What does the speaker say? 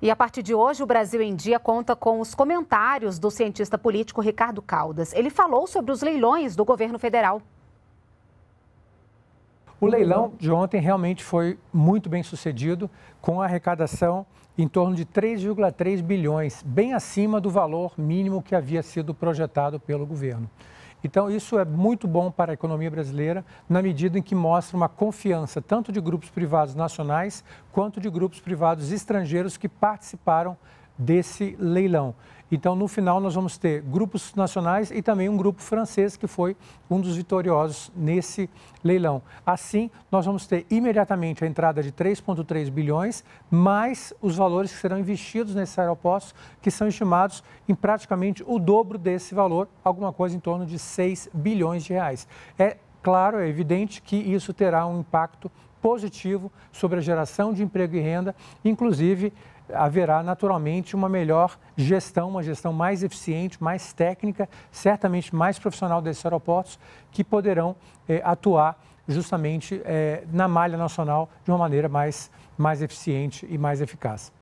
E a partir de hoje, o Brasil em Dia conta com os comentários do cientista político Ricardo Caldas. Ele falou sobre os leilões do governo federal. O leilão de ontem realmente foi muito bem sucedido, com arrecadação em torno de 3,3 bilhões, bem acima do valor mínimo que havia sido projetado pelo governo. Então, isso é muito bom para a economia brasileira, na medida em que mostra uma confiança tanto de grupos privados nacionais quanto de grupos privados estrangeiros que participaram desse leilão. Então, no final, nós vamos ter grupos nacionais e também um grupo francês que foi um dos vitoriosos nesse leilão. Assim, nós vamos ter imediatamente a entrada de 3,3 bilhões, mais os valores que serão investidos nesses aeroportos, que são estimados em praticamente o dobro desse valor, alguma coisa em torno de 6 bilhões de reais. É claro, é evidente que isso terá um impacto positivo sobre a geração de emprego e renda, inclusive haverá naturalmente uma melhor gestão, uma gestão mais eficiente, mais técnica, certamente mais profissional desses aeroportos, que poderão eh, atuar justamente eh, na malha nacional de uma maneira mais, mais eficiente e mais eficaz.